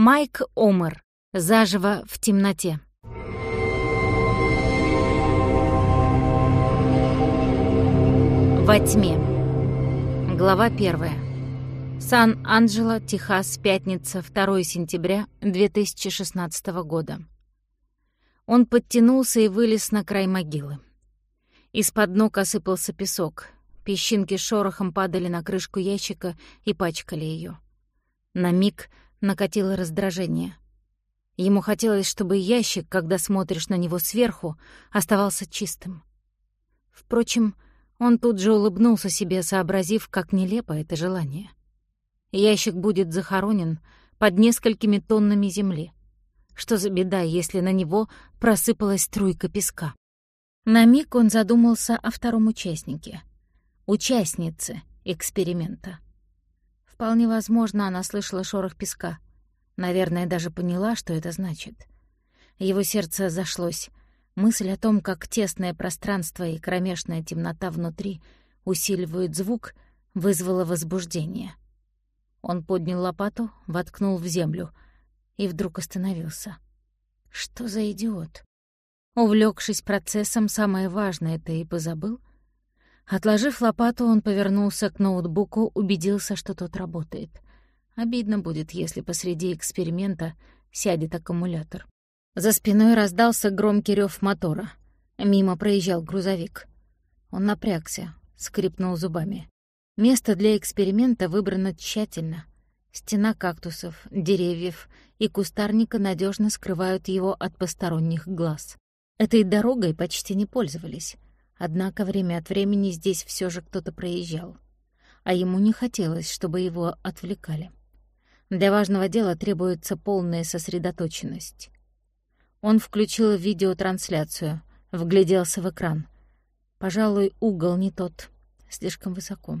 Майк Омер. Заживо в темноте. Во тьме. Глава первая. Сан-Анджело, Техас, пятница, 2 сентября 2016 года. Он подтянулся и вылез на край могилы. Из-под ног осыпался песок. Песчинки шорохом падали на крышку ящика и пачкали ее. На миг накатило раздражение. Ему хотелось, чтобы ящик, когда смотришь на него сверху, оставался чистым. Впрочем, он тут же улыбнулся себе, сообразив, как нелепо это желание. Ящик будет захоронен под несколькими тоннами земли. Что за беда, если на него просыпалась струйка песка? На миг он задумался о втором участнике. Участнице эксперимента. Вполне возможно, она слышала шорох песка. Наверное, даже поняла, что это значит. Его сердце зашлось. Мысль о том, как тесное пространство и кромешная темнота внутри усиливают звук, вызвала возбуждение. Он поднял лопату, воткнул в землю и вдруг остановился. Что за идиот? Увлекшись процессом, самое важное-то и позабыл? Отложив лопату, он повернулся к ноутбуку, убедился, что тот работает. Обидно будет, если посреди эксперимента сядет аккумулятор. За спиной раздался громкий рев мотора. Мимо проезжал грузовик. Он напрягся, скрипнул зубами. Место для эксперимента выбрано тщательно. Стена кактусов, деревьев и кустарника надежно скрывают его от посторонних глаз. Этой дорогой почти не пользовались. Однако время от времени здесь все же кто-то проезжал. А ему не хотелось, чтобы его отвлекали. Для важного дела требуется полная сосредоточенность. Он включил видеотрансляцию, вгляделся в экран. Пожалуй, угол не тот, слишком высоко.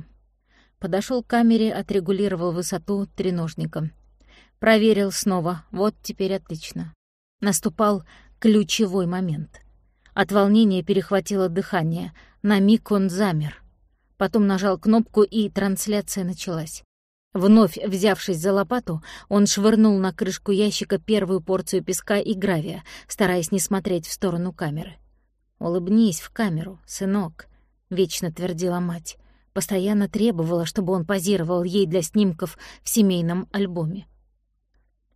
Подошел к камере, отрегулировал высоту треножником. Проверил снова, вот теперь отлично. Наступал ключевой момент — от волнения перехватило дыхание. На миг он замер. Потом нажал кнопку, и трансляция началась. Вновь взявшись за лопату, он швырнул на крышку ящика первую порцию песка и гравия, стараясь не смотреть в сторону камеры. «Улыбнись в камеру, сынок», — вечно твердила мать. Постоянно требовала, чтобы он позировал ей для снимков в семейном альбоме.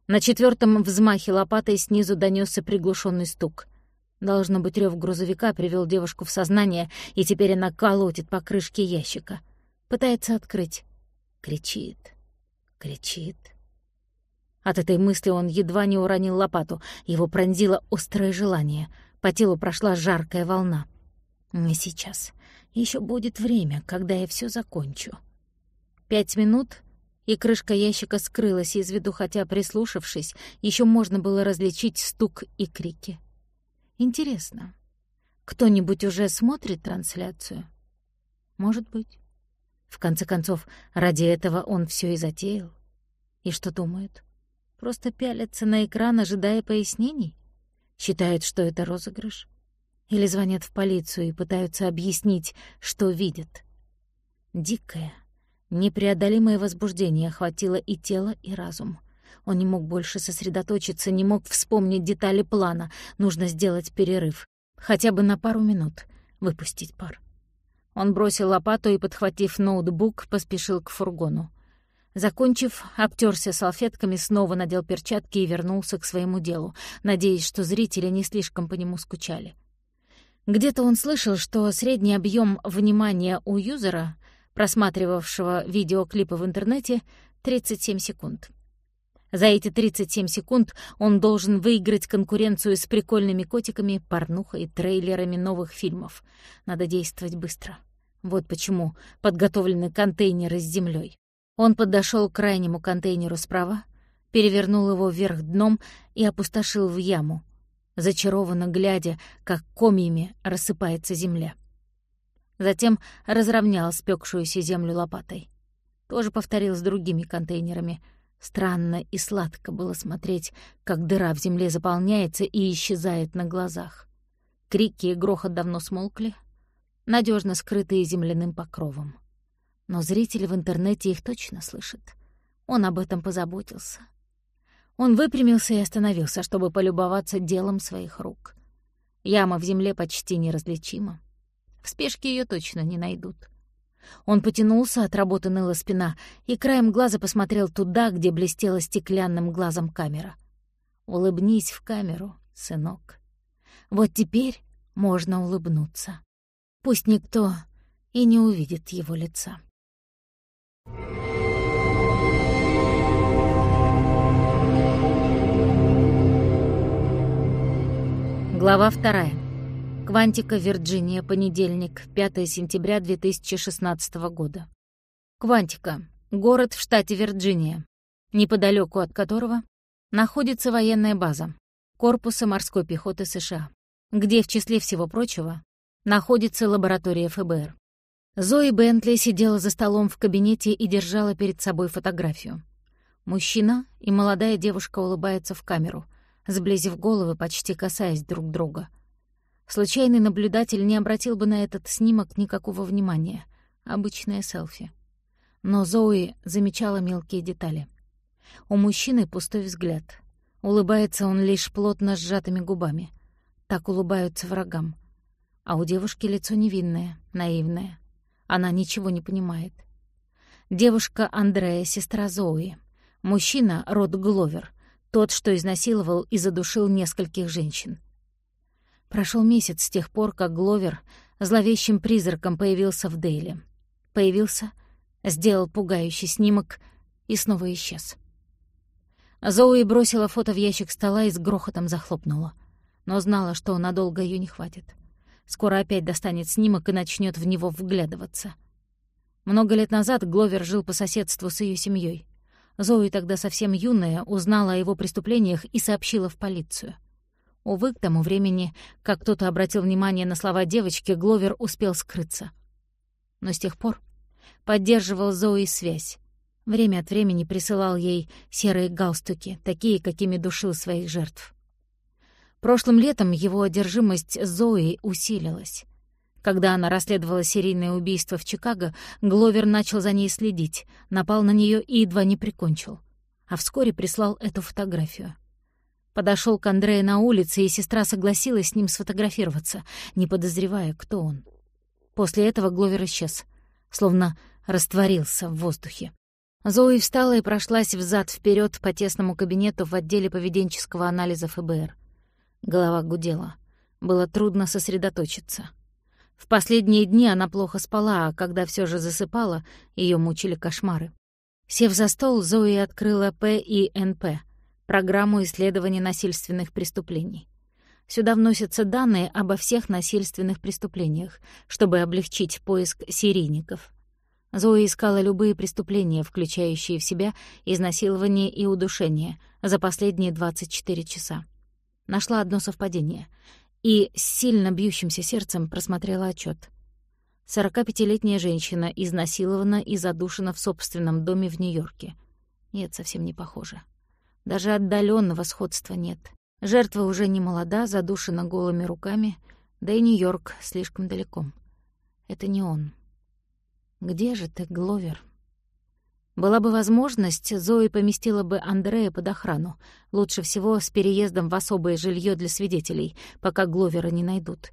На четвертом взмахе лопатой снизу донесся приглушенный стук. Должно быть, рев грузовика привел девушку в сознание, и теперь она колотит по крышке ящика. Пытается открыть. Кричит. Кричит. От этой мысли он едва не уронил лопату. Его пронзило острое желание. По телу прошла жаркая волна. Не сейчас. Еще будет время, когда я все закончу. Пять минут, и крышка ящика скрылась из виду, хотя, прислушавшись, еще можно было различить стук и крики. Интересно, кто-нибудь уже смотрит трансляцию? Может быть. В конце концов, ради этого он все и затеял. И что думают? Просто пялятся на экран, ожидая пояснений? Считают, что это розыгрыш? Или звонят в полицию и пытаются объяснить, что видят? Дикое, непреодолимое возбуждение охватило и тело, и разум — он не мог больше сосредоточиться, не мог вспомнить детали плана. Нужно сделать перерыв. Хотя бы на пару минут. Выпустить пар. Он бросил лопату и, подхватив ноутбук, поспешил к фургону. Закончив, обтерся салфетками, снова надел перчатки и вернулся к своему делу, надеясь, что зрители не слишком по нему скучали. Где-то он слышал, что средний объем внимания у юзера, просматривавшего видеоклипы в интернете, 37 секунд. За эти 37 секунд он должен выиграть конкуренцию с прикольными котиками, порнухой, трейлерами новых фильмов. Надо действовать быстро. Вот почему подготовлены контейнеры с землей. Он подошел к крайнему контейнеру справа, перевернул его вверх дном и опустошил в яму, зачарованно глядя, как комьями рассыпается земля. Затем разровнял спекшуюся землю лопатой. Тоже повторил с другими контейнерами — Странно и сладко было смотреть, как дыра в земле заполняется и исчезает на глазах. Крики и грохот давно смолкли, надежно скрытые земляным покровом. Но зрители в интернете их точно слышат. Он об этом позаботился. Он выпрямился и остановился, чтобы полюбоваться делом своих рук. Яма в земле почти неразличима. В спешке ее точно не найдут. Он потянулся, от ныла спина, и краем глаза посмотрел туда, где блестела стеклянным глазом камера. «Улыбнись в камеру, сынок. Вот теперь можно улыбнуться. Пусть никто и не увидит его лица». Глава вторая. Квантика, Вирджиния, понедельник, 5 сентября 2016 года. Квантика. Город в штате Вирджиния, неподалеку от которого находится военная база Корпуса морской пехоты США, где, в числе всего прочего, находится лаборатория ФБР. Зои Бентли сидела за столом в кабинете и держала перед собой фотографию. Мужчина и молодая девушка улыбаются в камеру, сблизив головы, почти касаясь друг друга — случайный наблюдатель не обратил бы на этот снимок никакого внимания. Обычное селфи. Но Зои замечала мелкие детали. У мужчины пустой взгляд. Улыбается он лишь плотно сжатыми губами. Так улыбаются врагам. А у девушки лицо невинное, наивное. Она ничего не понимает. Девушка Андрея — сестра Зои. Мужчина — род Гловер, тот, что изнасиловал и задушил нескольких женщин. Прошел месяц с тех пор, как Гловер зловещим призраком появился в Дейле. Появился, сделал пугающий снимок и снова исчез. Зоуи бросила фото в ящик стола и с грохотом захлопнула. Но знала, что надолго ее не хватит. Скоро опять достанет снимок и начнет в него вглядываться. Много лет назад Гловер жил по соседству с ее семьей. Зои тогда совсем юная, узнала о его преступлениях и сообщила в полицию. Увы, к тому времени, как кто-то обратил внимание на слова девочки, Гловер успел скрыться. Но с тех пор поддерживал Зои связь. Время от времени присылал ей серые галстуки, такие, какими душил своих жертв. Прошлым летом его одержимость Зои усилилась. Когда она расследовала серийное убийство в Чикаго, Гловер начал за ней следить, напал на нее и едва не прикончил. А вскоре прислал эту фотографию — Подошел к Андрею на улице, и сестра согласилась с ним сфотографироваться, не подозревая, кто он. После этого Гловер исчез, словно растворился в воздухе. Зои встала и прошлась взад вперед по тесному кабинету в отделе поведенческого анализа ФБР. Голова гудела. Было трудно сосредоточиться. В последние дни она плохо спала, а когда все же засыпала, ее мучили кошмары. Сев за стол, Зои открыла П и НП — программу исследования насильственных преступлений. Сюда вносятся данные обо всех насильственных преступлениях, чтобы облегчить поиск серийников. Зои искала любые преступления, включающие в себя изнасилование и удушение, за последние 24 часа. Нашла одно совпадение и с сильно бьющимся сердцем просмотрела отчет. 45-летняя женщина изнасилована и задушена в собственном доме в Нью-Йорке. Нет, совсем не похоже. Даже отдаленного сходства нет. Жертва уже не молода, задушена голыми руками, да и Нью-Йорк слишком далеко. Это не он. Где же ты, Гловер? Была бы возможность, Зои поместила бы Андрея под охрану, лучше всего с переездом в особое жилье для свидетелей, пока Гловера не найдут.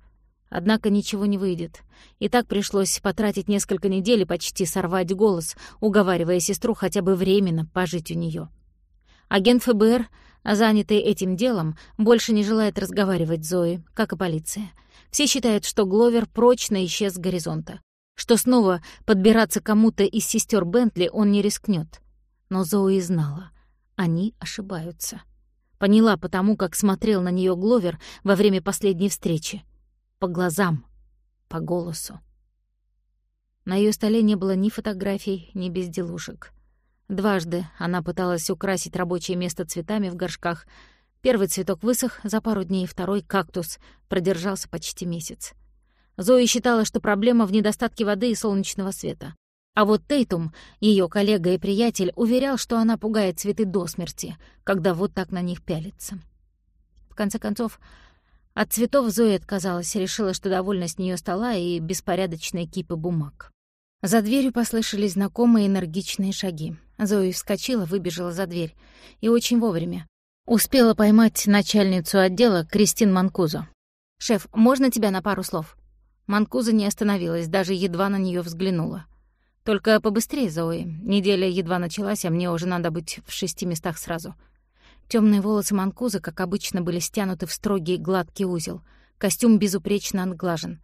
Однако ничего не выйдет. И так пришлось потратить несколько недель и почти сорвать голос, уговаривая сестру хотя бы временно пожить у нее. Агент ФБР, занятый этим делом, больше не желает разговаривать с Зоей, как и полиция. Все считают, что Гловер прочно исчез с горизонта, что снова подбираться кому-то из сестер Бентли он не рискнет. Но Зои знала, они ошибаются. Поняла потому, как смотрел на нее Гловер во время последней встречи. По глазам, по голосу. На ее столе не было ни фотографий, ни безделушек. Дважды она пыталась украсить рабочее место цветами в горшках. Первый цветок высох за пару дней, второй — кактус. Продержался почти месяц. Зои считала, что проблема в недостатке воды и солнечного света. А вот Тейтум, ее коллега и приятель, уверял, что она пугает цветы до смерти, когда вот так на них пялится. В конце концов, от цветов Зои отказалась, решила, что довольность с нее стола и беспорядочные кипы бумаг. За дверью послышались знакомые энергичные шаги. Зои вскочила, выбежала за дверь. И очень вовремя. Успела поймать начальницу отдела Кристин Манкузо. «Шеф, можно тебя на пару слов?» Манкуза не остановилась, даже едва на нее взглянула. «Только побыстрее, Зои. Неделя едва началась, а мне уже надо быть в шести местах сразу». Темные волосы Манкузы, как обычно, были стянуты в строгий гладкий узел. Костюм безупречно отглажен.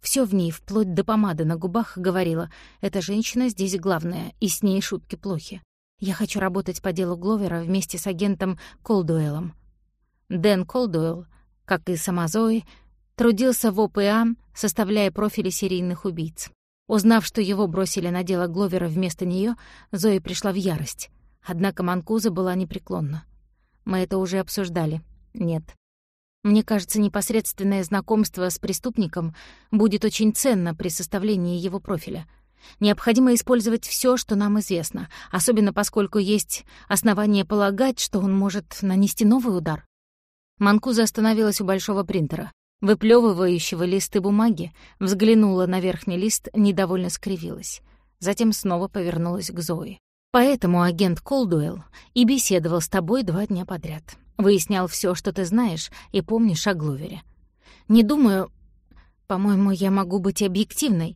Все в ней, вплоть до помады на губах, говорила, «Эта женщина здесь главная, и с ней шутки плохи. Я хочу работать по делу Гловера вместе с агентом Колдуэлом». Дэн Колдуэлл, как и сама Зои, трудился в ОПА, составляя профили серийных убийц. Узнав, что его бросили на дело Гловера вместо нее, Зои пришла в ярость. Однако Манкуза была непреклонна. «Мы это уже обсуждали. Нет, мне кажется, непосредственное знакомство с преступником будет очень ценно при составлении его профиля. Необходимо использовать все, что нам известно, особенно поскольку есть основания полагать, что он может нанести новый удар. Манкуза остановилась у большого принтера, выплевывающего листы бумаги, взглянула на верхний лист, недовольно скривилась. Затем снова повернулась к Зои. «Поэтому агент Колдуэлл и беседовал с тобой два дня подряд. Выяснял все, что ты знаешь и помнишь о Гловере. Не думаю... По-моему, я могу быть объективной.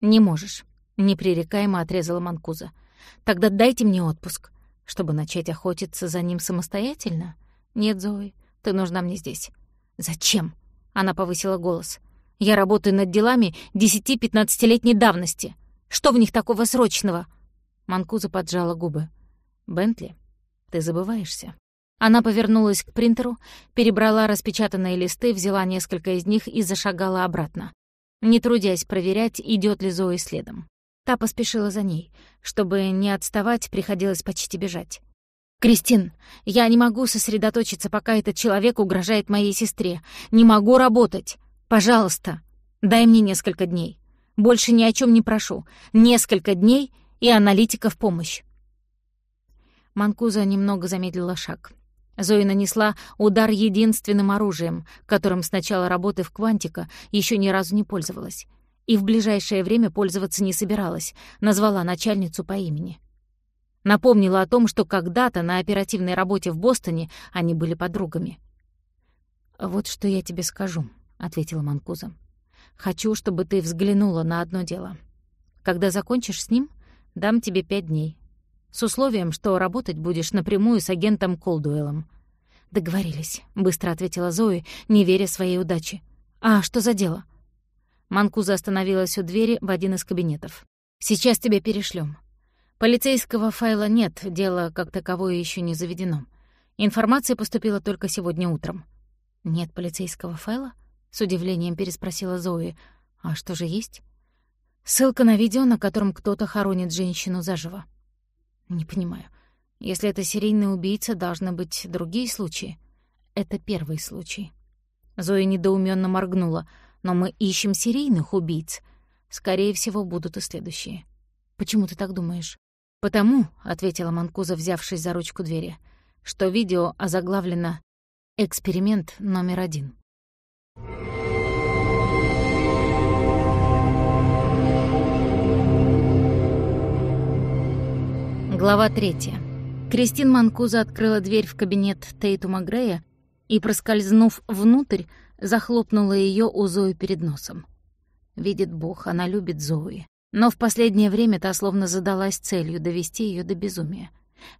Не можешь. Непререкаемо отрезала Манкуза. Тогда дайте мне отпуск. Чтобы начать охотиться за ним самостоятельно? Нет, Зои, ты нужна мне здесь. Зачем? Она повысила голос. Я работаю над делами 10-15-летней давности. Что в них такого срочного? Манкуза поджала губы. «Бентли, ты забываешься». Она повернулась к принтеру, перебрала распечатанные листы, взяла несколько из них и зашагала обратно, не трудясь проверять, идет ли Зои следом. Та поспешила за ней. Чтобы не отставать, приходилось почти бежать. «Кристин, я не могу сосредоточиться, пока этот человек угрожает моей сестре. Не могу работать. Пожалуйста, дай мне несколько дней. Больше ни о чем не прошу. Несколько дней и аналитика в помощь». Манкуза немного замедлила шаг. Зои нанесла удар единственным оружием, которым с начала работы в «Квантика» еще ни разу не пользовалась. И в ближайшее время пользоваться не собиралась, назвала начальницу по имени. Напомнила о том, что когда-то на оперативной работе в Бостоне они были подругами. «Вот что я тебе скажу», — ответила Манкуза. «Хочу, чтобы ты взглянула на одно дело. Когда закончишь с ним, дам тебе пять дней, с условием, что работать будешь напрямую с агентом Колдуэлом. «Договорились», — быстро ответила Зои, не веря своей удаче. «А что за дело?» Манкуза остановилась у двери в один из кабинетов. «Сейчас тебя перешлем. Полицейского файла нет, дело как таковое еще не заведено. Информация поступила только сегодня утром». «Нет полицейского файла?» — с удивлением переспросила Зои. «А что же есть?» «Ссылка на видео, на котором кто-то хоронит женщину заживо». Не понимаю. Если это серийный убийца, должны быть другие случаи. Это первый случай. Зоя недоуменно моргнула. Но мы ищем серийных убийц. Скорее всего, будут и следующие. Почему ты так думаешь? «Потому», — ответила Манкуза, взявшись за ручку двери, — «что видео озаглавлено «Эксперимент номер один». Глава 3. Кристин Манкуза открыла дверь в кабинет Тейту Магрея и, проскользнув внутрь, захлопнула ее у Зои перед носом. Видит Бог, она любит Зои. Но в последнее время та словно задалась целью довести ее до безумия.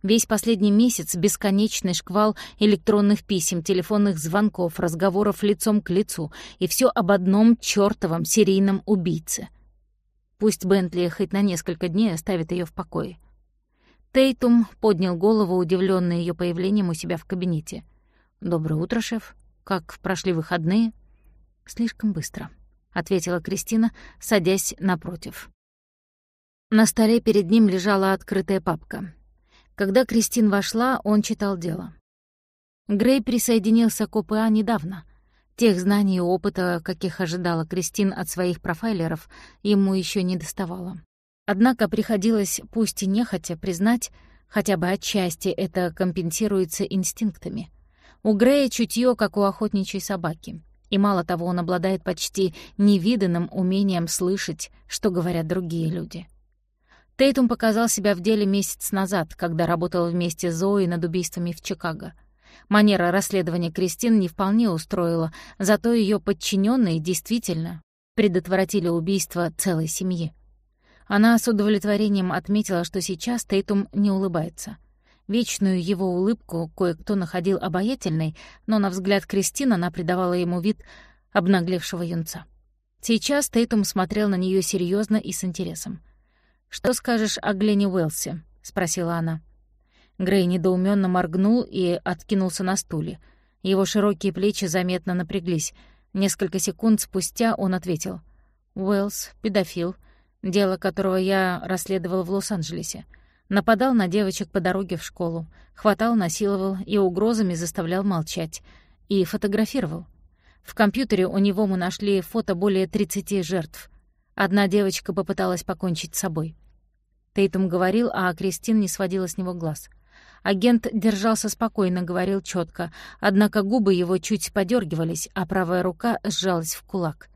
Весь последний месяц бесконечный шквал электронных писем, телефонных звонков, разговоров лицом к лицу, и все об одном чёртовом серийном убийце. Пусть Бентли хоть на несколько дней оставит ее в покое. Тейтум поднял голову, удивленный ее появлением у себя в кабинете. «Доброе утро, шеф. Как прошли выходные?» «Слишком быстро», — ответила Кристина, садясь напротив. На столе перед ним лежала открытая папка. Когда Кристин вошла, он читал дело. Грей присоединился к ОПА недавно. Тех знаний и опыта, каких ожидала Кристин от своих профайлеров, ему еще не доставало. Однако приходилось, пусть и нехотя, признать, хотя бы отчасти это компенсируется инстинктами. У Грея чутье, как у охотничьей собаки. И мало того, он обладает почти невиданным умением слышать, что говорят другие люди. Тейтум показал себя в деле месяц назад, когда работал вместе с Зоей над убийствами в Чикаго. Манера расследования Кристин не вполне устроила, зато ее подчиненные действительно предотвратили убийство целой семьи. Она с удовлетворением отметила, что сейчас Тейтум не улыбается. Вечную его улыбку кое-кто находил обаятельной, но на взгляд Кристин она придавала ему вид обнаглевшего юнца. Сейчас Тейтум смотрел на нее серьезно и с интересом. «Что скажешь о Гленне Уэлсе?» — спросила она. Грей недоуменно моргнул и откинулся на стуле. Его широкие плечи заметно напряглись. Несколько секунд спустя он ответил. «Уэллс — педофил, дело которого я расследовал в Лос-Анджелесе. Нападал на девочек по дороге в школу, хватал, насиловал и угрозами заставлял молчать. И фотографировал. В компьютере у него мы нашли фото более 30 жертв. Одна девочка попыталась покончить с собой. Тейтум говорил, а Кристин не сводила с него глаз. Агент держался спокойно, говорил четко, однако губы его чуть подергивались, а правая рука сжалась в кулак.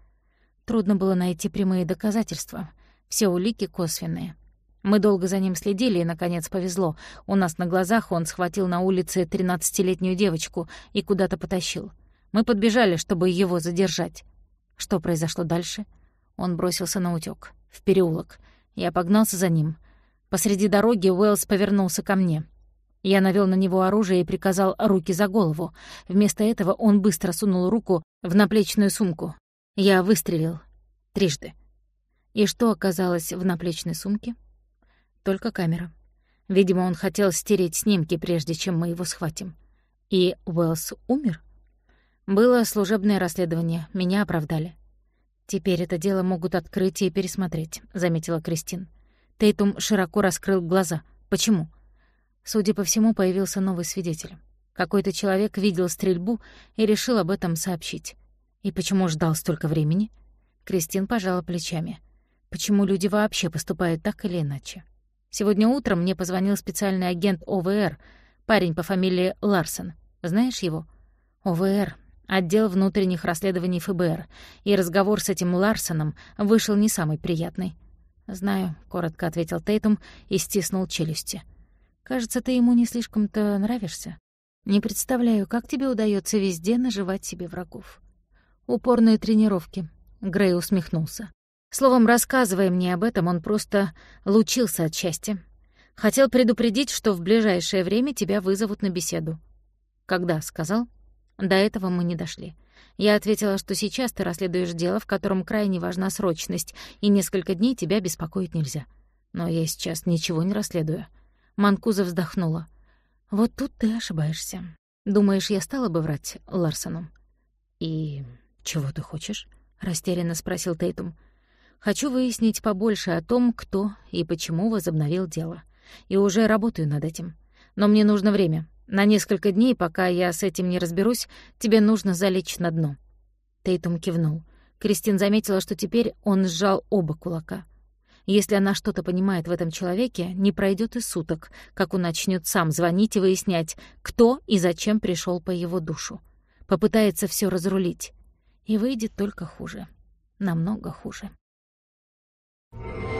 Трудно было найти прямые доказательства — все улики косвенные. Мы долго за ним следили, и, наконец, повезло. У нас на глазах он схватил на улице 13-летнюю девочку и куда-то потащил. Мы подбежали, чтобы его задержать. Что произошло дальше? Он бросился на утёк, в переулок. Я погнался за ним. Посреди дороги Уэллс повернулся ко мне. Я навел на него оружие и приказал руки за голову. Вместо этого он быстро сунул руку в наплечную сумку. Я выстрелил. Трижды. И что оказалось в наплечной сумке? Только камера. Видимо, он хотел стереть снимки, прежде чем мы его схватим. И Уэллс умер? Было служебное расследование, меня оправдали. «Теперь это дело могут открыть и пересмотреть», — заметила Кристин. Тейтум широко раскрыл глаза. «Почему?» Судя по всему, появился новый свидетель. Какой-то человек видел стрельбу и решил об этом сообщить. И почему ждал столько времени? Кристин пожала плечами. Почему люди вообще поступают так или иначе? Сегодня утром мне позвонил специальный агент ОВР, парень по фамилии Ларсон. Знаешь его? ОВР — отдел внутренних расследований ФБР, и разговор с этим Ларсоном вышел не самый приятный. «Знаю», — коротко ответил Тейтум и стиснул челюсти. «Кажется, ты ему не слишком-то нравишься. Не представляю, как тебе удается везде наживать себе врагов». «Упорные тренировки», — Грей усмехнулся. Словом, рассказывая мне об этом, он просто лучился от счастья. Хотел предупредить, что в ближайшее время тебя вызовут на беседу. «Когда?» — сказал. До этого мы не дошли. Я ответила, что сейчас ты расследуешь дело, в котором крайне важна срочность, и несколько дней тебя беспокоить нельзя. Но я сейчас ничего не расследую. Манкуза вздохнула. «Вот тут ты ошибаешься. Думаешь, я стала бы врать Ларсону?» «И чего ты хочешь?» — растерянно спросил Тейтум. «Тейтум». Хочу выяснить побольше о том, кто и почему возобновил дело. И уже работаю над этим. Но мне нужно время. На несколько дней, пока я с этим не разберусь, тебе нужно залечь на дно». Тейтум кивнул. Кристин заметила, что теперь он сжал оба кулака. Если она что-то понимает в этом человеке, не пройдет и суток, как он начнет сам звонить и выяснять, кто и зачем пришел по его душу. Попытается все разрулить. И выйдет только хуже. Намного хуже. Música